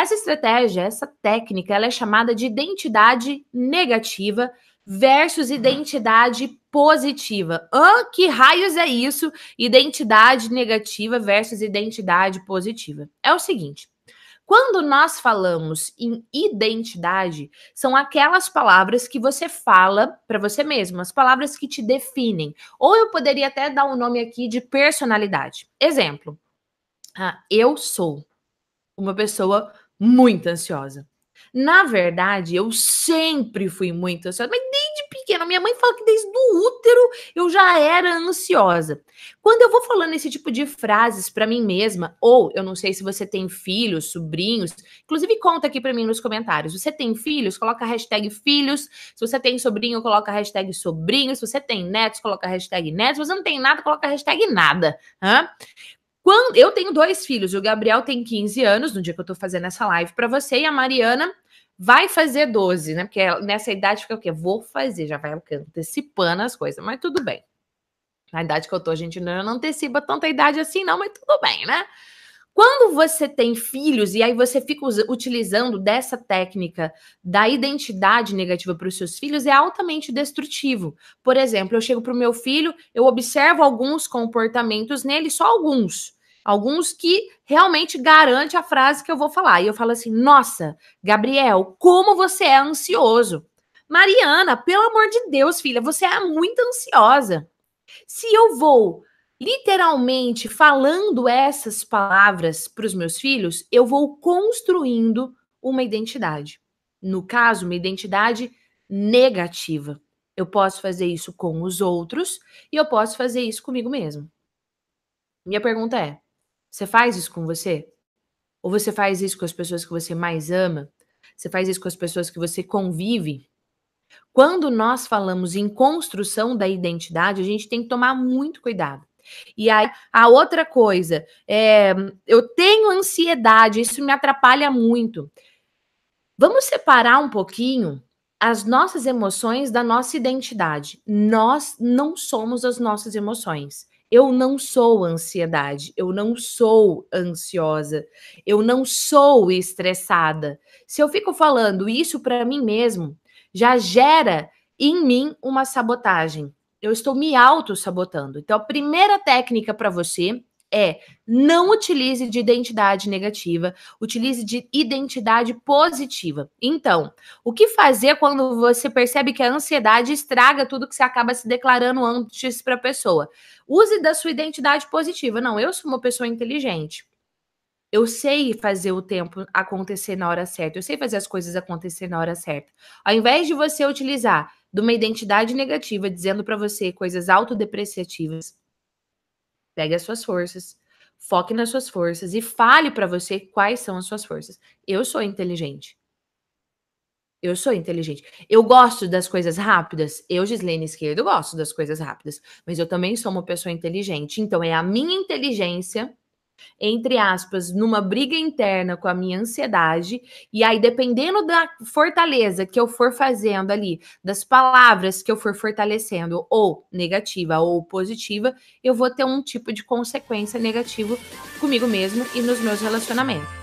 Essa estratégia, essa técnica, ela é chamada de identidade negativa versus identidade positiva. Ah, que raios é isso? Identidade negativa versus identidade positiva. É o seguinte. Quando nós falamos em identidade, são aquelas palavras que você fala para você mesmo, as palavras que te definem. Ou eu poderia até dar um nome aqui de personalidade. Exemplo: ah, eu sou uma pessoa muito ansiosa. Na verdade, eu sempre fui muito ansiosa, mas desde pequena. Minha mãe fala que desde o útero eu já era ansiosa. Quando eu vou falando esse tipo de frases para mim mesma, ou eu não sei se você tem filhos, sobrinhos, inclusive conta aqui para mim nos comentários. Você tem filhos? Coloca a hashtag filhos. Se você tem sobrinho, coloca a hashtag sobrinho. Se você tem netos, coloca a hashtag netos. Se você não tem nada, coloca a hashtag nada. Hã? Quando eu tenho dois filhos, o Gabriel tem 15 anos, no dia que eu tô fazendo essa live para você, e a Mariana vai fazer 12, né? Porque nessa idade fica o quê? Vou fazer, já vai antecipando as coisas, mas tudo bem. Na idade que eu tô, a gente não, não antecipa tanta idade assim, não, mas tudo bem, né? Quando você tem filhos e aí você fica utilizando dessa técnica da identidade negativa para os seus filhos, é altamente destrutivo. Por exemplo, eu chego para o meu filho, eu observo alguns comportamentos nele, só alguns alguns que realmente garante a frase que eu vou falar. E eu falo assim: "Nossa, Gabriel, como você é ansioso". Mariana, pelo amor de Deus, filha, você é muito ansiosa. Se eu vou literalmente falando essas palavras para os meus filhos, eu vou construindo uma identidade. No caso, uma identidade negativa. Eu posso fazer isso com os outros e eu posso fazer isso comigo mesmo. Minha pergunta é: você faz isso com você? Ou você faz isso com as pessoas que você mais ama? Você faz isso com as pessoas que você convive? Quando nós falamos em construção da identidade, a gente tem que tomar muito cuidado. E aí, a outra coisa, é, eu tenho ansiedade, isso me atrapalha muito. Vamos separar um pouquinho as nossas emoções da nossa identidade. Nós não somos as nossas emoções. Eu não sou ansiedade, eu não sou ansiosa, eu não sou estressada. Se eu fico falando isso para mim mesmo, já gera em mim uma sabotagem. Eu estou me auto-sabotando. Então, a primeira técnica para você é não utilize de identidade negativa, utilize de identidade positiva. Então, o que fazer quando você percebe que a ansiedade estraga tudo que você acaba se declarando antes para a pessoa? Use da sua identidade positiva. Não, eu sou uma pessoa inteligente. Eu sei fazer o tempo acontecer na hora certa. Eu sei fazer as coisas acontecer na hora certa. Ao invés de você utilizar de uma identidade negativa dizendo para você coisas autodepreciativas, Pegue as suas forças, foque nas suas forças e fale para você quais são as suas forças. Eu sou inteligente. Eu sou inteligente. Eu gosto das coisas rápidas. Eu, Gislene Esquerdo, gosto das coisas rápidas. Mas eu também sou uma pessoa inteligente. Então, é a minha inteligência entre aspas, numa briga interna com a minha ansiedade, e aí, dependendo da fortaleza que eu for fazendo ali, das palavras que eu for fortalecendo, ou negativa ou positiva, eu vou ter um tipo de consequência negativa comigo mesmo e nos meus relacionamentos.